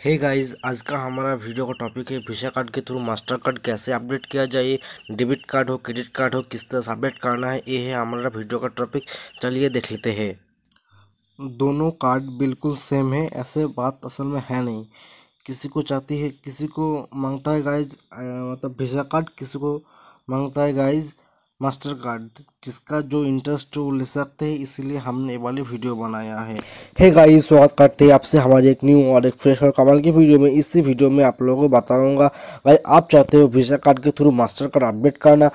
hey guys आज का हमारा वीडियो का टॉपिक है वीसा कार्ड के थ्रू मास्टर कार्ड कैसे अपडेट किया जाए डेबिट कार्ड हो क्रेडिट कार्ड हो किस तरह से अपडेट करना है ये है हमारा वीडियो का टॉपिक चलिए देख लेते हैं दोनों कार्ड बिल्कुल सेम है ऐसे बात असल में है नहीं किसी को चाहती है किसी को मांगता है गाइज मतलब वीसा कार्ड किसी को मांगता है गाइज मास्टर कार्ड जिसका जो इंटरेस्ट वो ले सकते हैं इसलिए हमने वाली वीडियो बनाया है हे गाइस स्वागत करते हैं आपसे हमारे एक न्यू और एक फ्रेश और कमाल की वीडियो में इसी वीडियो में आप लोगों को बताऊंगा भाई आप चाहते हो वीज़ा कार्ड के थ्रू मास्टर कार्ड अपडेट करना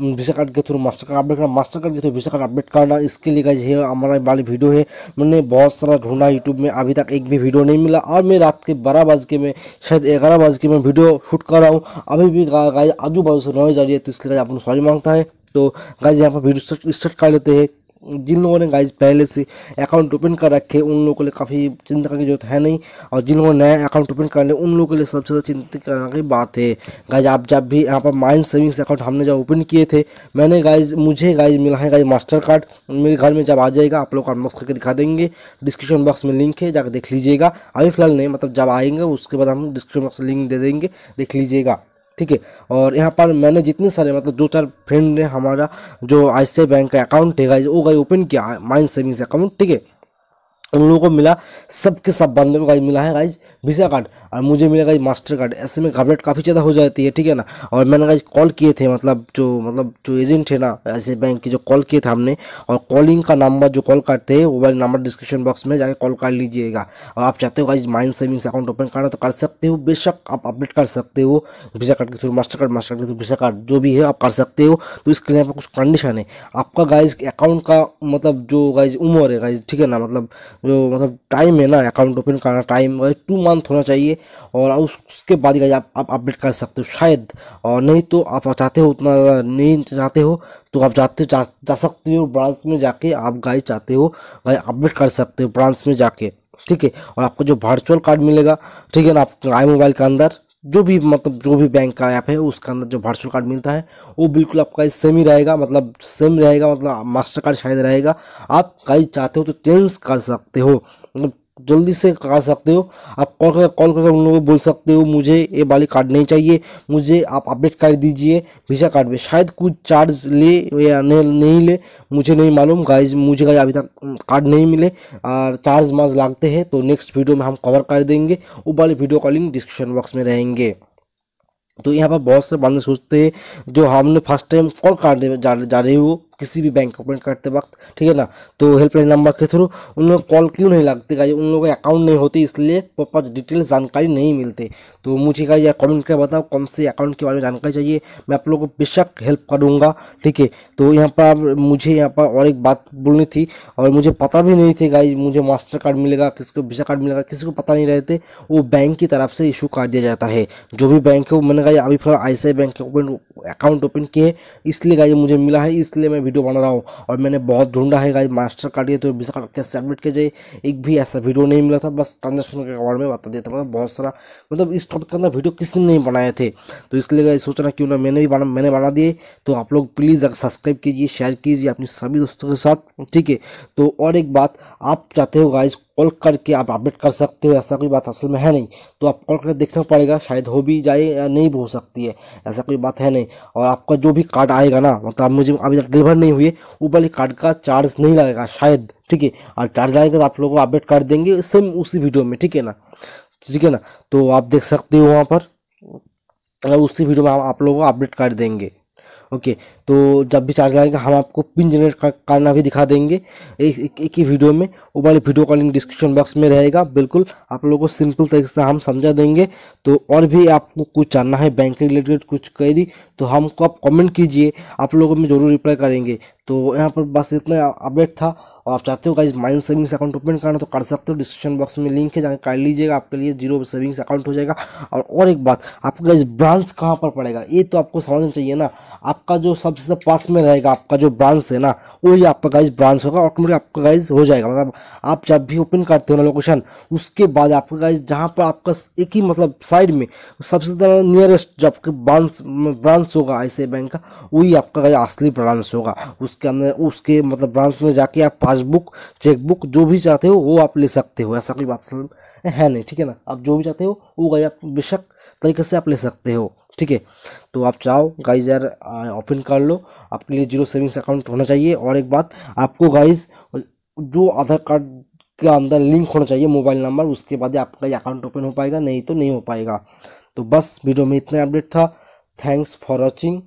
वीज़ा कार्ड के थ्रू मास्टर कार्ड अपडेट करना मास्टर कार्ड के थ्रू वीज़ा कार्ड अपडेट करना इसके लिए गाइज ये हमारा वाली वीडियो है मैंने बहुत सारा ढूंढा यूट्यूब में अभी तक एक भी वीडियो नहीं मिला और मैं रात के बारह बज के में शायद ग्यारह बज के मैं वीडियो शूट कर रहा हूँ अभी भी गाय आजू बाजू से नॉइज आ रही है तो इसलिए आप सॉरी मांगता है तो गाइज यहाँ पर वीडियो स्टार्ट कर लेते हैं जिन लोगों ने गाइज पहले से अकाउंट ओपन कर रखे उन लोगों के लिए काफ़ी चिंता करने की जरूरत है नहीं और जिन लोगों ने नया अकाउंट ओपन कर लिया उन लोगों के लिए सबसे ज़्यादा चिंतित करने की बात है गाइज आप जब भी यहाँ पर माइंड सेविंग्स अकाउंट हमने जब ओपन किए थे मैंने गाइज मुझे गाइज मिला है गाइज मास्टर कार्ड मेरे घर में जब आ जाएगा आप लोग अनबॉक्स करके दिखा देंगे डिस्क्रिप्शन बॉक्स में लिंक है जाकर देख लीजिएगा अभी फिलहाल नहीं मतलब जब आएंगे उसके बाद हम डिस्क्रिप्शन बॉक्स लिंक दे देंगे देख लीजिएगा ठीक है और यहाँ पर मैंने जितने सारे मतलब दो चार फ्रेंड ने हमारा जो आई बैंक का अकाउंट है वो गए ओपन किया माइंड सेविंग्स अकाउंट ठीक है उन लोगों को मिला सबके सब बंदे को गाइज मिला है गाइज वीज़ा कार्ड और मुझे मिला गाइज मास्टर कार्ड ऐसे में घबराहट काफ़ी ज़्यादा हो जाती है ठीक है ना और मैंने गाइज कॉल किए थे मतलब जो मतलब जो एजेंट है ना ऐसे बैंक के जो कॉल किए थे हमने और कॉलिंग का नंबर जो कॉल करते हैं वो वाले नंबर डिस्क्रिप्शन बॉक्स में जाकर कॉल कर लीजिएगा और आप चाहते हो guys mind savings account open करना तो कर सकते हो बेशक आप अपडेट कर सकते हो वीज़ा कार्ड के through Mastercard Mastercard के थ्रू वीज़ा कार्ड जो भी है आप कर सकते हो तो इसके लिए कुछ कंडीशन है आपका गाइज अकाउंट का मतलब जो गाइज उम्र है गाइज ठीक है ना मतलब जो मतलब टाइम है ना अकाउंट ओपन करना टाइम टू मंथ होना चाहिए और उसके बाद ही आप आप अपडेट कर सकते हो शायद और नहीं तो आप चाहते हो उतना नहीं चाहते हो तो आप जाते जा, जा सकते हो ब्रांच में जाके आप गाय चाहते हो गाय अपडेट कर सकते हो ब्रांच में जाके ठीक है और आपको जो वर्चुअल कार्ड मिलेगा ठीक है ना आप आई मोबाइल के अंदर जो भी मतलब जो भी बैंक का ऐप है उसके अंदर जो वर्चुअल कार्ड मिलता है वो बिल्कुल आपका सेम ही रहेगा मतलब सेम रहेगा मतलब मास्टर कार्ड शायद रहेगा आप कहीं चाहते हो तो चेंज कर सकते हो मतलब जल्दी से कर सकते हो आप कॉल कर कॉल करके उन लोगों को बोल सकते हो मुझे ये वाली कार्ड नहीं चाहिए मुझे आप अपडेट कर दीजिए वीज़ा कार्ड में शायद कुछ चार्ज ले या नहीं, ले मुझे नहीं मालूम गाइज मुझे गाइज अभी तक कार्ड नहीं मिले और चार्ज मार्ज लागते हैं तो नेक्स्ट वीडियो में हम कवर कर देंगे वो वाली वीडियो का लिंक डिस्क्रिप्शन बॉक्स में रहेंगे तो यहाँ पर बहुत से बंदे सोचते हैं जो हमने फर्स्ट टाइम कॉल कार्ड जा रहे हो किसी भी बैंक अकाउंट करते वक्त ठीक है ना तो हेल्पलाइन नंबर के थ्रू उन लोग कॉल क्यों नहीं लगते गाइज उन लोगों का अकाउंट नहीं होते इसलिए प्रॉपर डिटेल जानकारी नहीं मिलते तो मुझे कहा यार कमेंट कर बताओ कौन से अकाउंट के बारे में जानकारी चाहिए मैं आप लोगों को बेशक हेल्प करूँगा ठीक है तो यहाँ पर मुझे यहाँ पर और एक बात बोलनी थी और मुझे पता भी नहीं थी गाई मुझे मास्टर कार्ड मिलेगा किसी को वीज़ा कार्ड मिलेगा किसी को पता नहीं रहते वो बैंक की तरफ से इशू कर दिया जाता है जो भी बैंक है वो मैंने कहा अभी फिलहाल आई बैंक अकाउंट ओपन किए इसलिए गाइज मुझे मिला है इसलिए मैं वीडियो बना रहा हूँ और मैंने बहुत ढूंढा है गाइज मास्टर कार्ड ये तो वीज़ा कार्ड कैसे सबमिट किया जाए एक भी ऐसा वीडियो नहीं मिला था बस ट्रांजेक्शन के बारे में बता देता मतलब बहुत सारा मतलब इस टॉपिक के अंदर वीडियो किसी ने नहीं बनाए थे तो इसलिए गाइज सोचना क्यों ना मैंने भी बना मैंने बना दिए तो आप लोग प्लीज़ अगर सब्सक्राइब कीजिए शेयर कीजिए अपने सभी दोस्तों के साथ ठीक है तो और एक बात आप चाहते हो गाइज कॉल करके आप अपडेट कर सकते हो ऐसा कोई बात असल में है नहीं तो आप कॉल करके देखना पड़ेगा शायद हो भी जाए या नहीं भी हो सकती है ऐसा कोई बात है नहीं और आपका जो भी कार्ड आएगा ना मतलब आप मुझे अभी तक डिलीवर नहीं हुई है वो वाले कार्ड का चार्ज नहीं लगेगा शायद ठीक है और चार्ज लगेगा तो आप लोगों को अपडेट कर देंगे सेम उसी वीडियो में ठीक है ना ठीक है ना तो आप देख सकते हो वहाँ पर उसी वीडियो में आप लोगों को अपडेट कर देंगे ओके तो जब भी चार्ज लगाएंगे हम आपको पिन जनरेट करना भी दिखा देंगे एक एक, ही वीडियो में वो वाली वीडियो का लिंक डिस्क्रिप्शन बॉक्स में रहेगा बिल्कुल आप लोगों को सिंपल तरीके से हम समझा देंगे तो और भी आपको कुछ जानना है बैंक रिलेटेड कुछ क्वेरी तो हमको आप कमेंट कीजिए आप लोगों में ज़रूर रिप्लाई करेंगे तो यहाँ पर बस इतना अपडेट था और आप चाहते हो guys mine savings account open करना तो कर सकते हो डिस्क्रिप्शन बॉक्स में लिंक है जाकर कर लीजिएगा आपके लिए जीरो सेविंग्स अकाउंट हो जाएगा और और एक बात आपका गाइज ब्रांच कहाँ पर पड़ेगा ये तो आपको समझना चाहिए ना आपका जो सबसे पास में रहेगा आपका जो ब्रांच है ना वही आपका गाइज ब्रांच होगा ऑटोमेटिक आपका गाइज हो जाएगा मतलब आप जब भी ओपन करते हो ना लोकेशन उसके बाद आपका गाइज जहाँ पर आपका एक ही मतलब साइड में सबसे ज़्यादा नियरेस्ट जो आपके ब्रांच ब्रांच होगा आई बैंक का वही आपका गाइज असली ब्रांच होगा उसके अंदर उसके मतलब ब्रांच में जाके आप पासबुक चेकबुक जो भी चाहते हो वो आप ले सकते हो ऐसा कोई बात है नहीं ठीक है ना आप जो भी चाहते हो वो गाइज आप बेशक तरीके से आप ले सकते हो ठीक है तो आप चाहो गाइज यार ओपन कर लो आपके लिए जीरो सेविंग्स अकाउंट होना चाहिए और एक बात आपको गाइज जो आधार कार्ड के अंदर लिंक होना चाहिए मोबाइल नंबर उसके बाद आपका ये अकाउंट ओपन हो पाएगा नहीं तो नहीं हो पाएगा तो बस वीडियो में इतना अपडेट था थैंक्स फॉर वॉचिंग